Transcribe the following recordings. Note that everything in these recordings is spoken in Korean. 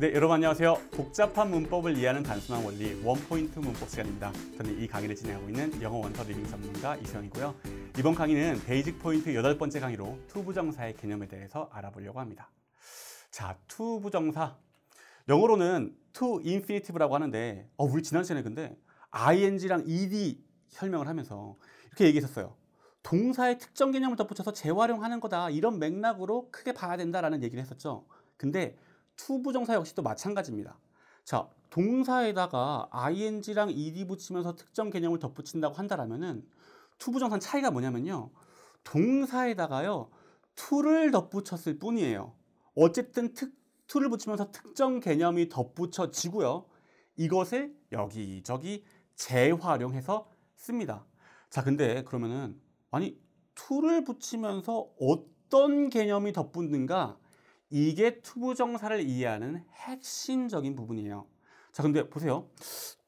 네, 여러분 안녕하세요. 복잡한 문법을 이해하는 단순한 원리 원포인트 문법 시간입니다. 저는 이 강의를 진행하고 있는 영어 원서 리빙 전문가 이성이고요 이번 강의는 베이직 포인트 여덟 번째 강의로 투부정사의 개념에 대해서 알아보려고 합니다. 자, 투부정사. 영어로는 투인피 n f i 라고 하는데 어, 우리 지난 시간에 근데 ing랑 ed 설명을 하면서 이렇게 얘기했었어요. 동사의 특정 개념을 덧붙여서 재활용하는 거다. 이런 맥락으로 크게 봐야 된다라는 얘기를 했었죠. 근데 투부정사 역시도 마찬가지입니다. 자, 동사에다가 ing랑 ed 붙이면서 특정 개념을 덧붙인다고 한다라면은 투부정사 차이가 뭐냐면요. 동사에다가요. 투를 덧붙였을 뿐이에요. 어쨌든 특, 투를 붙이면서 특정 개념이 덧붙여지고요. 이것을 여기저기 재활용해서 씁니다. 자, 근데 그러면은 아니 투를 붙이면서 어떤 개념이 덧붙는가 이게 투부정사를 이해하는 핵심적인 부분이에요. 자, 근데 보세요.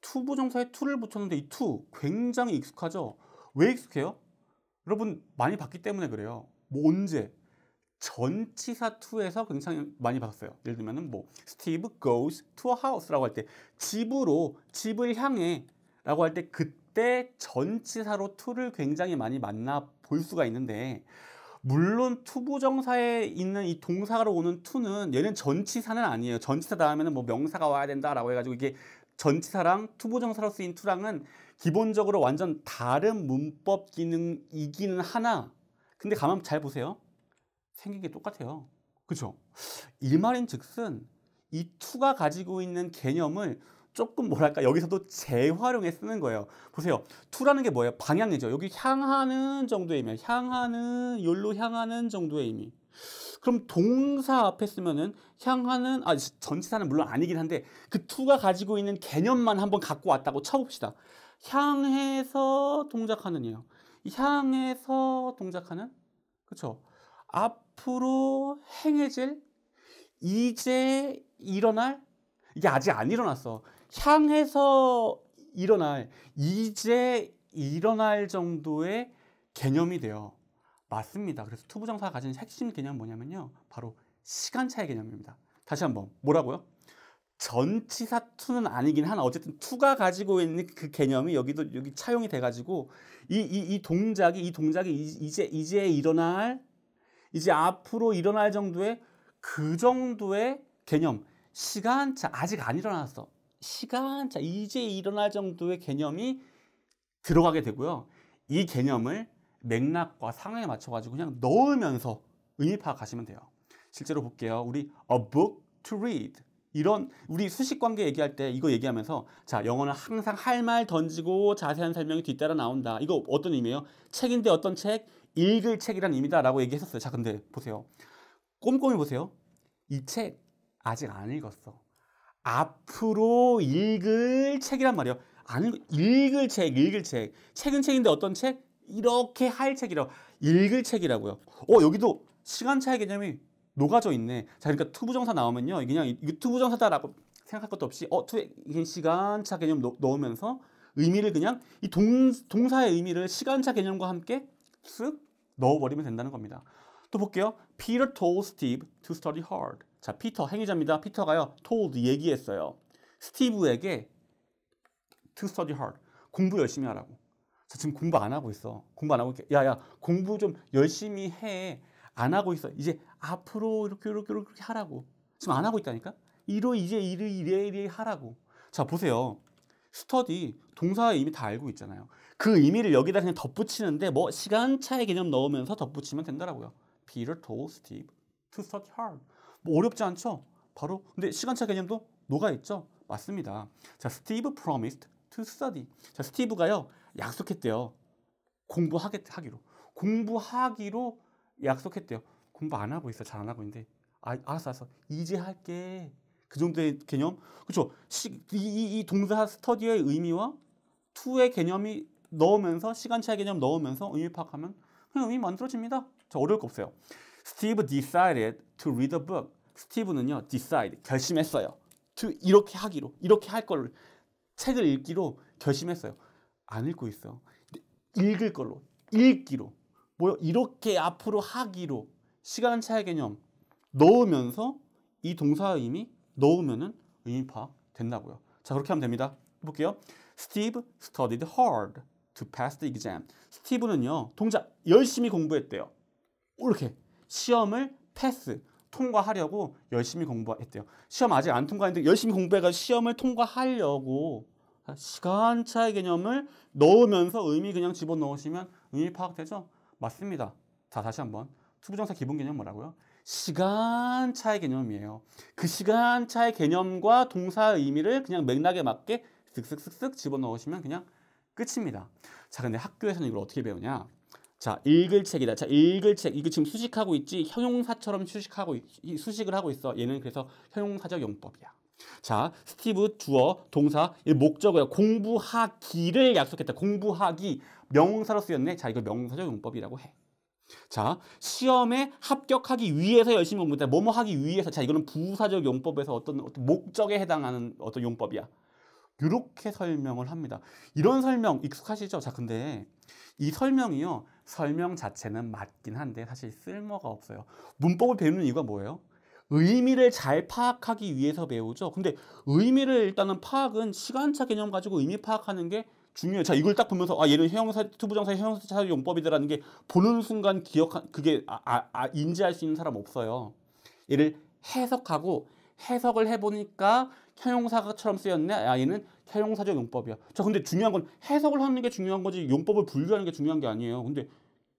투부정사에 투를 붙였는데 이 투 굉장히 익숙하죠? 왜 익숙해요? 여러분 많이 봤기 때문에 그래요. 뭐 언제? 전치사 투에서 굉장히 많이 봤어요 예를 들면 뭐 스티브 goes to a house라고 할 때 집으로 집을 향해 라고 할 때 그때 전치사로 투를 굉장히 많이 만나 볼 수가 있는데 물론 투부정사에 있는 이 동사로 오는 투는 얘는 전치사는 아니에요. 전치사 다음에는 뭐 명사가 와야 된다라고 해가지고 이게 전치사랑 투부정사로 쓰인 투랑은 기본적으로 완전 다른 문법 기능이기는 하나 근데 가만 잘 보세요. 생긴 게 똑같아요. 그렇죠? 이 말인 즉슨 이 투가 가지고 있는 개념을 조금 뭐랄까 여기서도 재활용에 쓰는 거예요. 보세요. 투라는 게 뭐예요? 방향이죠. 여기 향하는 정도의 의미. 향하는, 열로 향하는 정도의 의미. 그럼 동사 앞에 쓰면은 향하는 아 전치사는 물론 아니긴 한데 그 투가 가지고 있는 개념만 한번 갖고 왔다고 쳐봅시다. 향해서 동작하는이에요. 향해서 동작하는 그렇죠. 앞으로 행해질 이제 일어날 이게 아직 안 일어났어. 향해서 일어날 이제 일어날 정도의 개념이 돼요. 맞습니다. 그래서 투부정사가 가진 핵심 개념 뭐냐면요. 바로 시간차의 개념입니다. 다시 한번 뭐라고요? 전치사 투는 아니긴 한 어쨌든 투가 가지고 있는 그 개념이 여기도 여기 차용이 돼가지고 이 이 이 동작이 이 동작이 이제 이제 일어날 이제 앞으로 일어날 정도의 그 정도의 개념 시간차 아직 안 일어났어 시간차 이제 일어날 정도의 개념이 들어가게 되고요. 이 개념을 맥락과 상황에 맞춰가지고 그냥 넣으면서 의미 파악하시면 돼요. 실제로 볼게요. 우리 a book to read 이런 우리 수식 관계 얘기할 때 이거 얘기하면서 자 영어는 항상 할 말 던지고 자세한 설명이 뒤따라 나온다. 이거 어떤 의미예요? 책인데 어떤 책? 읽을 책이란 의미다라고 얘기했었어요. 자 근데 보세요. 꼼꼼히 보세요. 이 책 아직 안 읽었어. 앞으로 읽을 책이란 말이에요. 안 읽을 책, 읽을 책. 책은 책인데 어떤 책? 이렇게 할 책이라고. 읽을 책이라고요. 어, 여기도 시간차의 개념이 녹아져 있네. 자, 그러니까 투부정사 나오면요. 그냥 유튜브정사다라고 생각할 것도 없이 어, 투 시간차 개념 넣, 넣으면서 의미를 그냥 이 동, 동사의 의미를 시간차 개념과 함께 쓱 넣어버리면 된다는 겁니다. 또 볼게요. Peter told Steve to study hard. 자, 피터 행위자입니다. 피터가요. told 얘기했어요. 스티브에게 to study hard. 공부 열심히 하라고. 자, 지금 공부 안 하고 있어. 공부 안 하고 있게. 야, 야, 공부 좀 열심히 해. 안 하고 있어. 이제 앞으로 이렇게 이렇게 이렇게 하라고. 지금 안 하고 있다니까. 이로 이제 이래 이래 이래 하라고. 자, 보세요. 스터디 동사의 의미 다 알고 있잖아요. 그 의미를 여기다 그냥 덧붙이는데 뭐 시간차의 개념 넣으면서 덧붙이면 된다라고요. Peter told Steve to study hard. 뭐 어렵지 않죠? 바로 근데 시간차 개념도 녹아 있죠? 맞습니다. 자, 스티브 promised to study. 자, 스티브가요. 약속했대요. 공부하기로. 공부하기로 약속했대요. 공부 안 하고 있어. 잘 안 하고 있는데. 아, 알았어, 알았어. 이제 할게. 그 정도의 개념. 그렇죠? 시, 이, 이, 이 동사 스터디의 의미와 투의 개념이 넣으면서 시간차 개념 넣으면서 의미 파악하면 그냥 의미 만들어집니다. 자, 어려울 거 없어요. Steve decided to read a book. 스티브는요, decide, 결심했어요. to 이렇게 하기로, 이렇게 할 걸, 로 책을 읽기로 결심했어요. 안 읽고 있어요. 읽을 걸로, 읽기로, 뭐 이렇게 앞으로 하기로, 시간 차의 개념 넣으면서 이 동사 의미 의 넣으면은 의미 파악 된다고요. 자, 그렇게 하면 됩니다. 볼게요. Steve studied hard to pass the exam. 스티브는요, 동작 열심히 공부했대요. 이렇게 시험을 패스, 통과하려고 열심히 공부했대요. 시험 아직 안 통과했는데 열심히 공부해가지고 시험을 통과하려고 시간차의 개념을 넣으면서 의미 그냥 집어넣으시면 의미 파악되죠? 맞습니다. 자, 다시 한번. 투부정사 기본 개념 뭐라고요? 시간차의 개념이에요. 그 시간차의 개념과 동사의 의미를 그냥 맥락에 맞게 쓱쓱쓱쓱 집어넣으시면 그냥 끝입니다. 자, 근데 학교에서는 이걸 어떻게 배우냐? 자, 읽을 책이다. 자, 읽을 책. 이거 지금 수식하고 있지? 형용사처럼 수식하고 있, 수식을 하고 있어. 얘는 그래서 형용사적 용법이야. 자, 스티브 주어 동사 목적어야. 공부하기를 약속했다. 공부하기 명사로 쓰였네. 자, 이거 명사적 용법이라고 해. 자, 시험에 합격하기 위해서 열심히 공부했다. 뭐뭐 하기 위해서. 자, 이거는 부사적 용법에서 어떤, 어떤 목적에 해당하는 어떤 용법이야. 이렇게 설명을 합니다. 이런 설명 익숙하시죠? 자, 근데 이 설명이요. 설명 자체는 맞긴 한데 사실 쓸모가 없어요. 문법을 배우는 이유가 뭐예요? 의미를 잘 파악하기 위해서 배우죠. 근데 의미를 일단은 파악은 시간차 개념 가지고 의미 파악하는 게 중요해요. 자, 이걸 딱 보면서 아, 얘는 형용사 투부정사의 형용사 용법이더라는게 보는 순간 기억한 그게 아, 아, 아, 인지할 수 있는 사람 없어요. 얘를 해석하고 해석을 해보니까 형용사처럼 쓰였네. 아, 얘는 형용사적 용법이야. 자, 근데 중요한 건 해석을 하는 게 중요한 거지 용법을 분류하는 게 중요한 게 아니에요. 근데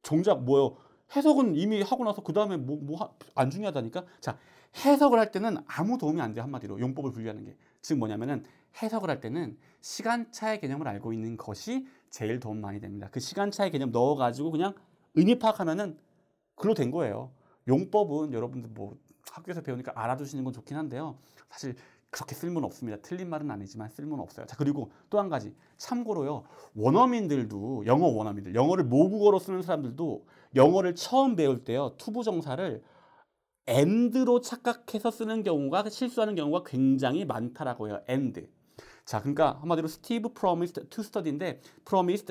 정작 뭐요? 해석은 이미 하고 나서 그 다음에 뭐 뭐 안 중요하다니까. 자, 해석을 할 때는 아무 도움이 안 돼 한마디로 용법을 분류하는 게. 지금 뭐냐면은 해석을 할 때는 시간차의 개념을 알고 있는 것이 제일 도움 많이 됩니다. 그 시간차의 개념 넣어가지고 그냥 의미 파악하면은 글로 된 거예요. 용법은 여러분들 뭐 학교에서 배우니까 알아두시는 건 좋긴 한데요. 사실 그렇게 쓸모는 없습니다. 틀린 말은 아니지만 쓸모는 없어요. 자 그리고 또 한 가지 참고로요. 원어민들도 영어 원어민들 영어를 모국어로 쓰는 사람들도 영어를 처음 배울 때요. 투부정사를 엔드로 착각해서 쓰는 경우가 실수하는 경우가 굉장히 많다라고 해요. 엔드. 자 그러니까 한마디로 스티브 프로미스 i s e d t 인데 프로미스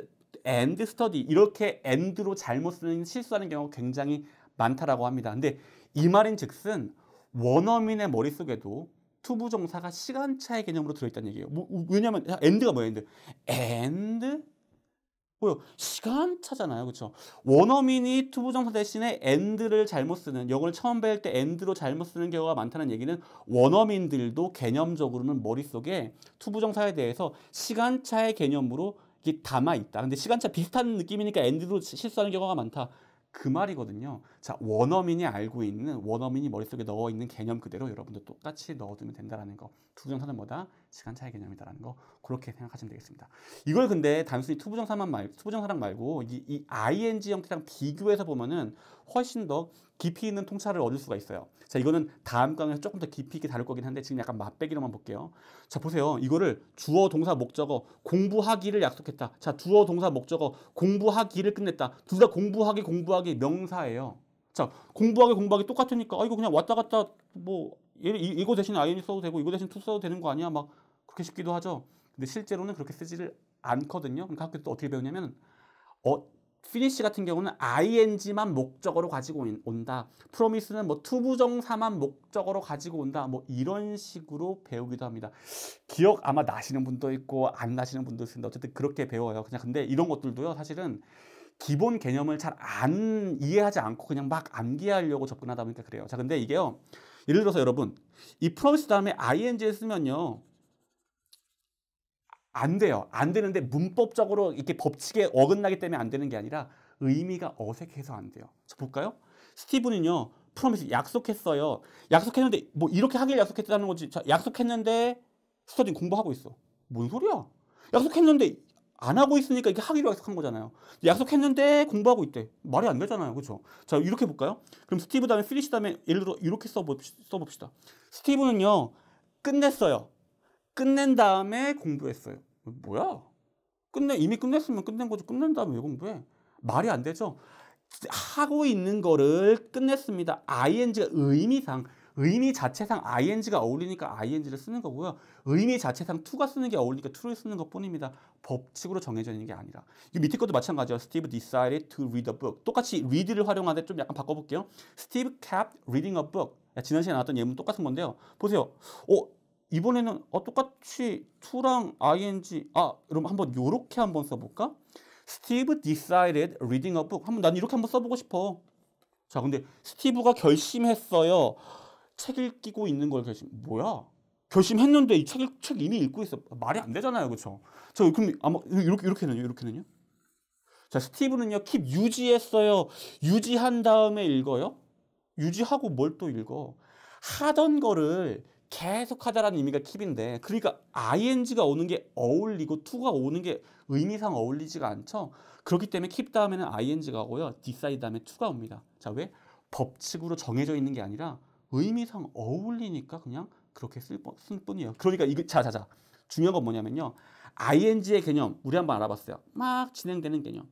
i s e d a n 이렇게 엔드로 잘못 쓰는 실수하는 경우가 굉장히 많다라고 합니다. 근데 이 말인 즉슨 원어민의 머릿속에도 투부정사가 시간차의 개념으로 들어있다는 얘기예요. 뭐, 왜냐하면 엔드가 뭐예 엔드. 엔드? 뭐요? 시간차잖아요. 그렇죠? 원어민이 투부정사 대신에 엔드를 잘못 쓰는 영어를 처음 배울 때 엔드로 잘못 쓰는 경우가 많다는 얘기는 원어민들도 개념적으로는 머릿속에 투부정사에 대해서 시간차의 개념으로 이게 담아있다. 근데 시간차 비슷한 느낌이니까 엔드로 실수하는 경우가 많다. 그 말이거든요. 자, 원어민이 알고 있는 원어민이 머릿속에 넣어 있는 개념 그대로 여러분도 똑같이 넣어두면 된다라는 거. 두정사는 뭐다? 시간 차이 개념이다라는 거 그렇게 생각하시면 되겠습니다. 이걸 근데 단순히 투부정사만 말 투부정사랑 말고 이, 이 ing 형태랑 비교해서 보면은 훨씬 더 깊이 있는 통찰을 얻을 수가 있어요. 자, 이거는 다음 강에서 조금 더 깊이 있게 다룰 거긴 한데 지금 약간 맛배기로만 볼게요. 자, 보세요. 이거를 주어 동사 목적어 공부하기를 약속했다. 자, 주어 동사 목적어 공부하기를 끝냈다. 둘 다 공부하기 공부하기 명사예요. 자, 공부하기 공부하기 똑같으니까 아 이거 그냥 왔다 갔다 뭐 이, 거 대신 아이니 써도 되고 이거 대신 투 써도 되는 거 아니야? 막 그렇게 쉽기도 하죠. 근데 실제로는 그렇게 쓰지를 않거든요. 그러니까 학교에서 어떻게 배우냐면 어, 피니시 같은 경우는 ing만 목적으로 가지고 온다. 프로미스는 뭐 투부정사만 목적으로 가지고 온다. 뭐 이런 식으로 배우기도 합니다. 기억 아마 나시는 분도 있고 안 나시는 분도 있습니다 어쨌든 그렇게 배워요. 그냥 근데 이런 것들도요. 사실은 기본 개념을 잘 안 이해하지 않고 그냥 막 암기하려고 접근하다 보니까 그래요. 자, 근데 이게요. 예를 들어서 여러분 이 프로미스 다음에 ing를 쓰면요. 안 돼요. 안 되는데 문법적으로 이렇게 법칙에 어긋나기 때문에 안 되는 게 아니라 의미가 어색해서 안 돼요. 자, 볼까요? 스티브는요. 프로미스 약속했어요. 약속했는데 뭐 이렇게 하길 약속했다는 거지. 자, 약속했는데 스터딘 공부하고 있어. 뭔 소리야? 약속했는데 안 하고 있으니까 이게 하기로 약속한 거잖아요. 약속했는데 공부하고 있대. 말이 안 되잖아요. 그렇죠? 자, 이렇게 볼까요? 그럼 스티브 다음에 쓰리시 다음에 예를 들어 이렇게 써봅시다. 스티브는요. 끝냈어요. 끝낸 다음에 공부했어요. 뭐야? 끝내 이미 끝냈으면 끝낸 거지 끝낸 다음에 왜 공부해? 말이 안 되죠. 하고 있는 거를 끝냈습니다. ing가 의미상 의미 자체상 ing가 어울리니까 ing를 쓰는 거고요. 의미 자체상 to가 쓰는 게 어울리니까 to를 쓰는 것뿐입니다. 법칙으로 정해져 있는 게 아니라. 이 밑에 것도 마찬가지예요. Steve decided to read a book. 똑같이 read를 활용하는데 좀 약간 바꿔볼게요. Steve kept reading a book. 지난 시간에 나왔던 예문 똑같은 건데요. 보세요. 어, 이번에는 어, 똑같이 to랑 ing 아 그럼 한번 요렇게 한번 써볼까? Steve decided reading a book 한번 난 이렇게 한번 써보고 싶어 자 근데 스티브가 결심했어요 책 읽고 있는 걸 결심 뭐야 결심했는데 이 책 책 이미 읽고 있어 말이 안 되잖아요 그렇죠 자 그럼 아마 이렇게 이렇게는요 이렇게는요 자 스티브는요 keep 유지했어요 유지한 다음에 읽어요 유지하고 뭘 또 읽어 하던 거를 계속하다라는 의미가 킵인데 그러니까 ing가 오는 게 어울리고 to가 오는 게 의미상 어울리지가 않죠. 그렇기 때문에 keep 다음에는 ing가 오고요. decide 다음에 to가 옵니다. 자, 왜? 법칙으로 정해져 있는 게 아니라 의미상 어울리니까 그냥 그렇게 쓸, 쓸 뿐이에요. 그러니까 이거 자자자. 중요한 건 뭐냐면요. ing의 개념 우리 한번 알아봤어요. 막 진행되는 개념.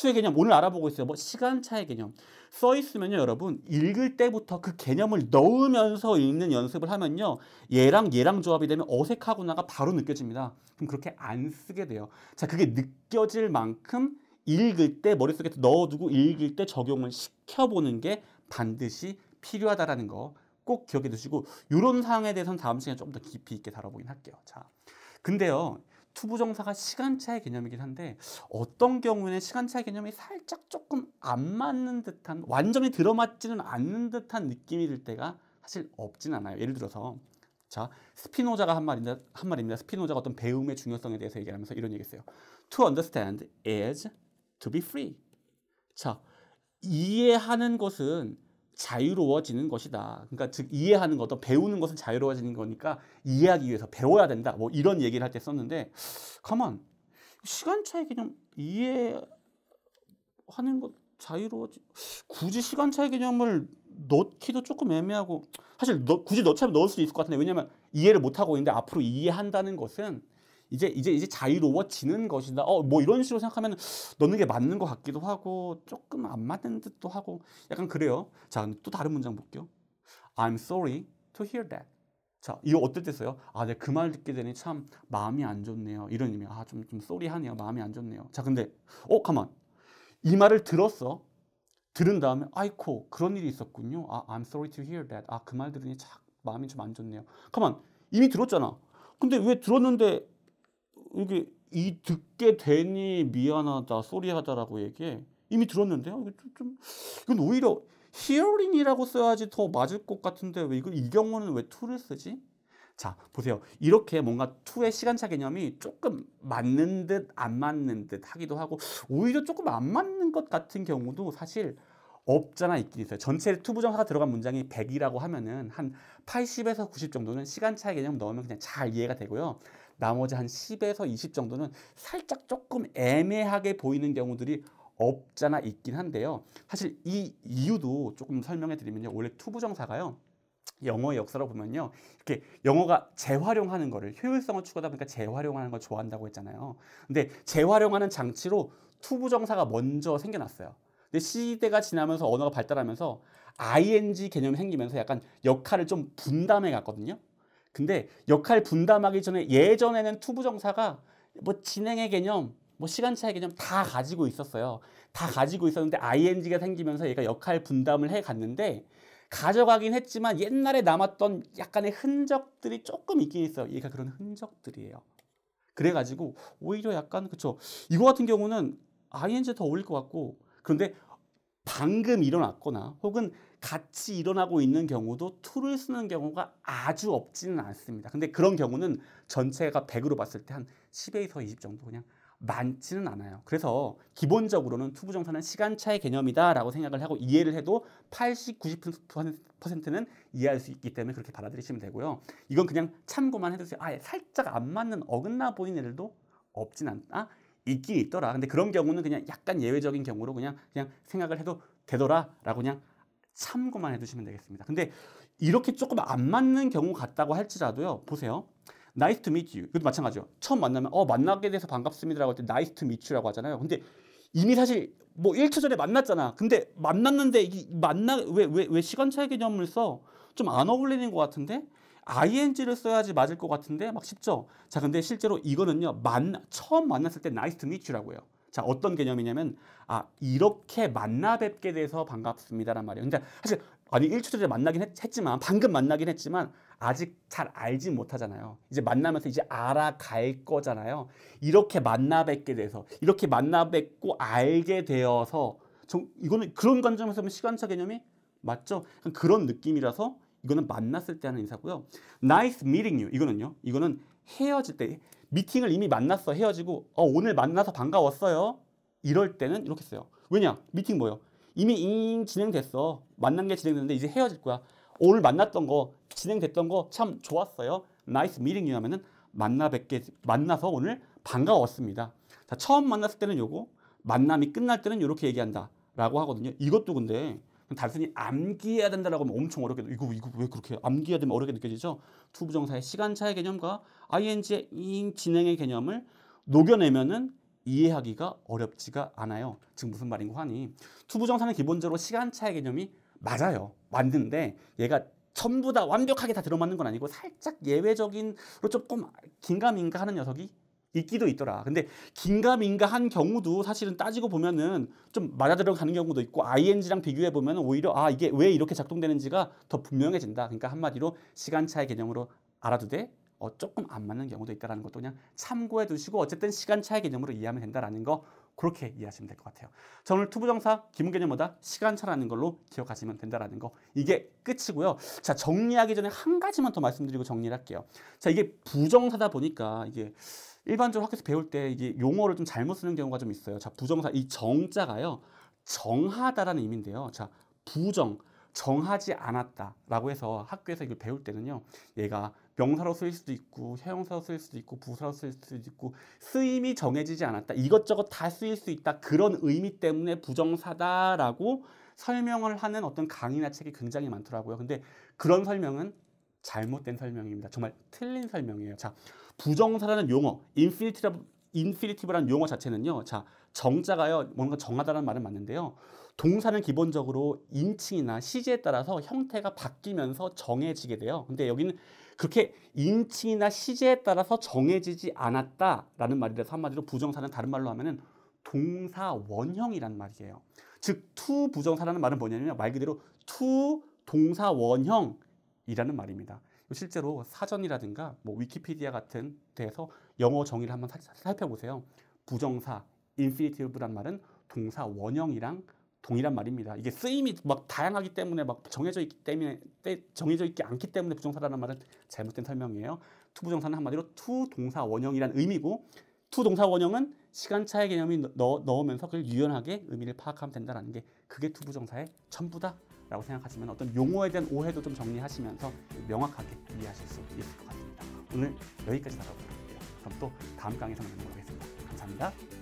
추의 개념 오늘 알아보고 있어요. 뭐 시간차의 개념. 써 있으면요, 여러분. 읽을 때부터 그 개념을 넣으면서 읽는 연습을 하면요. 얘랑 얘랑 조합이 되면 어색하구나가 바로 느껴집니다. 그럼 그렇게 안 쓰게 돼요. 자, 그게 느껴질 만큼 읽을 때 머릿속에 넣어두고 읽을 때 적용을 시켜보는 게 반드시 필요하다라는 거 꼭 기억해 두시고 이런 상황에 대해서는 다음 시간에 좀 더 깊이 있게 다뤄보긴 할게요. 자, 근데요. 투부정사가 시간차의 개념이긴 한데 어떤 경우에는 시간차의 개념이 살짝 조금 안 맞는 듯한 완전히 들어맞지는 않는 듯한 느낌이 들 때가 사실 없진 않아요. 예를 들어서 자 스피노자가 한 말입니다. 한 말입니다. 스피노자가 어떤 배움의 중요성에 대해서 얘기하면서 이런 얘기했어요. To understand is to be free. 자 이해하는 것은 자유로워지는 것이다. 그러니까 즉 이해하는 것도 배우는 것은 자유로워지는 거니까 이해하기 위해서 배워야 된다. 뭐 이런 얘기를 할 때 썼는데 가만 시간 차이 개념 이해하는 것 자유로워지 굳이 시간 차이 개념을 넣기도 조금 애매하고 사실 넣, 굳이 넣자면 넣을 수 있을 것 같은데 왜냐하면 이해를 못하고 있는데 앞으로 이해한다는 것은 이제 이제 이제 자유로워지는 것이다. 어뭐 이런 식으로 생각하면 넣는 게 맞는 것 같기도 하고 조금 안 맞는 듯도 하고 약간 그래요. 자또 다른 문장 볼게요. I'm sorry to hear that. 자, 이거 어떨 때요 아, 내그말 듣게 되니 참 마음이 안 좋네요. 이런 의미. 아, 좀, 좀 쏘리하네요. 마음이 안 좋네요. 자, 근데, 어, 가만. 이 말을 들었어. 들은 다음에, 아이코, 그런 일이 있었군요. 아, I'm sorry to hear that. 아, 그 말 들으니 참 마음이 좀 안 좋네요. 가만. 이미 들었잖아. 근데 왜 들었는데 이게 이 듣게 되니 미안하다 소리하다라고 얘기해 이미 들었는데요. 좀, 좀 이건 오히려 히어링이라고 써야지 더 맞을 것 같은데 왜 이걸 이 경우는 왜 투를 쓰지? 자 보세요. 이렇게 뭔가 투의 시간차 개념이 조금 맞는 듯 안 맞는 듯 하기도 하고 오히려 조금 안 맞는 것 같은 경우도 사실 없잖아 있긴 있어요. 전체 투부정사가 들어간 문장이 100이라고 하면은 한 80에서 90 정도는 시간차 개념 넣으면 그냥 잘 이해가 되고요. 나머지 한 10에서 20 정도는 살짝 조금 애매하게 보이는 경우들이 없잖아 있긴 한데요. 사실 이 이유도 조금 설명해 드리면요. 원래 투부정사가요. 영어의 역사로 보면요. 이렇게 영어가 재활용하는 거를 효율성을 추구하다 보니까 재활용하는 걸 좋아한다고 했잖아요. 근데 재활용하는 장치로 투부정사가 먼저 생겨났어요. 근데 시대가 지나면서 언어가 발달하면서 ing 개념이 생기면서 약간 역할을 좀 분담해 갔거든요. 근데 역할 분담하기 전에 예전에는 투부정사가 뭐 진행의 개념, 뭐 시간차의 개념 다 가지고 있었어요. 다 가지고 있었는데 ing가 생기면서 얘가 역할 분담을 해 갔는데 가져가긴 했지만 옛날에 남았던 약간의 흔적들이 조금 있긴 있어요. 얘가 그런 흔적들이에요. 그래가지고 오히려 약간 그쵸 이거 같은 경우는 ing 더 어울릴 것 같고 그런데 방금 일어났거나 혹은 같이 일어나고 있는 경우도 툴을 쓰는 경우가 아주 없지는 않습니다. 근데 그런 경우는 전체가 100으로 봤을 때 한 10에서 20 정도 그냥 많지는 않아요. 그래서 기본적으로는 투부정사는 시간차의 개념이다라고 생각을 하고 이해를 해도 80, 90%는 이해할 수 있기 때문에 그렇게 받아들이시면 되고요. 이건 그냥 참고만 해두세요. 아, 살짝 안 맞는 어긋나 보이는 애들도 없진 않다. 아, 있긴 있더라. 근데 그런 경우는 그냥 약간 예외적인 경우로 그냥 그냥 생각을 해도 되더라라고 그냥 참고만 해두시면 되겠습니다. 근데 이렇게 조금 안 맞는 경우 같다고 할지라도요. 보세요. nice to meet you. 이것도 마찬가지죠. 처음 만나면 어 만나게 돼서 반갑습니다라고 할 때 nice to meet you라고 하잖아요. 근데 이미 사실 뭐 1초 전에 만났잖아. 근데 만났는데 이게 만나 왜 왜 왜 시간 차 개념을 써? 좀 안 어울리는 것 같은데? ing를 써야지 맞을 것 같은데 막 쉽죠? 자, 근데 실제로 이거는요. 만 처음 만났을 때 nice to meet you라고 해요. 자, 어떤 개념이냐면 아, 이렇게 만나 뵙게 돼서 반갑습니다란 말이에요. 근데 그러니까 사실 아니 1초 전에 만나긴 했, 지만 방금 만나긴 했지만 아직 잘 알지 못하잖아요. 이제 만나면서 이제 알아갈 거잖아요. 이렇게 만나 뵙게 돼서 이렇게 만나 뵙고 알게 되어서 좀, 이거는 그런 관점에서 보면 시간차 개념이 맞죠? 그런 느낌이라서 이거는 만났을 때 하는 인사고요. Nice meeting you. 이거는요. 이거는 헤어질 때 미팅을 이미 만났어 헤어지고 어, 오늘 만나서 반가웠어요. 이럴 때는 이렇게 써요. 왜냐? 미팅 뭐예요? 이미 잉 진행됐어. 만난 게 진행됐는데 이제 헤어질 거야. 오늘 만났던 거 진행됐던 거 참 좋았어요. Nice meeting you 하면은 만나 뵙게 만나서 오늘 반가웠습니다. 자 처음 만났을 때는 요거 만남이 끝날 때는 이렇게 얘기한다라고 하거든요. 이것도 근데 단순히 암기해야 된다라고 하면 엄청 어렵게 이거 이거 왜 그렇게 암기해야 되면 어렵게 느껴지죠? 투부정사의 시간차의 개념과 ing의 잉 진행의 개념을 녹여내면은 이해하기가 어렵지가 않아요. 지금 무슨 말인고 하니 투부정사는 기본적으로 시간차의 개념이 맞아요. 맞는데 얘가 전부 다 완벽하게 다 들어맞는 건 아니고 살짝 예외적인 조금 긴가민가 하는 녀석이 있기도 있더라. 근데 긴가민가한 경우도 사실은 따지고 보면은 좀 맞아 들어가는 경우도 있고 ing랑 비교해 보면 오히려 아 이게 왜 이렇게 작동되는지가 더 분명해진다. 그러니까 한마디로 시간차의 개념으로 알아두되 어, 조금 안 맞는 경우도 있다라는 것도 그냥 참고해 두시고 어쨌든 시간차의 개념으로 이해하면 된다라는 거 그렇게 이해하시면 될 것 같아요. 저 오늘 투부정사 기본 개념보다 시간차라는 걸로 기억하시면 된다라는 거 이게 끝이고요. 자 정리하기 전에 한 가지만 더 말씀드리고 정리 할게요. 자 이게 부정사다 보니까 이게 일반적으로 학교에서 배울 때 이게 용어를 좀 잘못 쓰는 경우가 좀 있어요. 자, 부정사 이 정자가요. 정하다라는 의미인데요. 자, 부정 정하지 않았다라고 해서 학교에서 이걸 배울 때는요. 얘가 명사로 쓰일 수도 있고 형사로 쓰일 수도 있고 부사로 쓰일 수도 있고 쓰임이 정해지지 않았다. 이것저것 다 쓰일 수 있다. 그런 의미 때문에 부정사다라고 설명을 하는 어떤 강의나 책이 굉장히 많더라고요. 근데 그런 설명은 잘못된 설명입니다. 정말 틀린 설명이에요. 자, 부정사라는 용어, 인피니티라 인피니티브라는 용어 자체는요. 자, 정자가요. 뭔가 정하다는 말은 맞는데요. 동사는 기본적으로 인칭이나 시제에 따라서 형태가 바뀌면서 정해지게 돼요. 근데 여기는 그렇게 인칭이나 시제에 따라서 정해지지 않았다라는 말이라서 한마디로 부정사는 다른 말로 하면은 동사 원형이란 말이에요. 즉, 투 부정사라는 말은 뭐냐면 말 그대로 투 동사 원형 이라는 말입니다. 실제로 사전이라든가 뭐 위키피디아 같은 데서 영어 정의를 한번 살펴보세요. 부정사, 인피니티브란 말은 동사 원형이랑 동일한 말입니다. 이게 쓰임이 막 다양하기 때문에 막 정해져 있기 때문에 정해져 있지 않기 때문에 부정사라는 말은 잘못된 설명이에요. 투부정사는 한마디로 투 동사 원형이란 의미고 투 동사 원형은 시간차의 개념이 넣, 넣으면서 그걸 유연하게 의미를 파악하면 된다는게 그게 투부정사의 전부다. 라고 생각하시면 어떤 용어에 대한 오해도 좀 정리하시면서 명확하게 이해하실 수 있을 것 같습니다. 오늘 여기까지 다뤄보도록 할게요. 그럼 또 다음 강의에서 만나도록 하겠습니다. 감사합니다.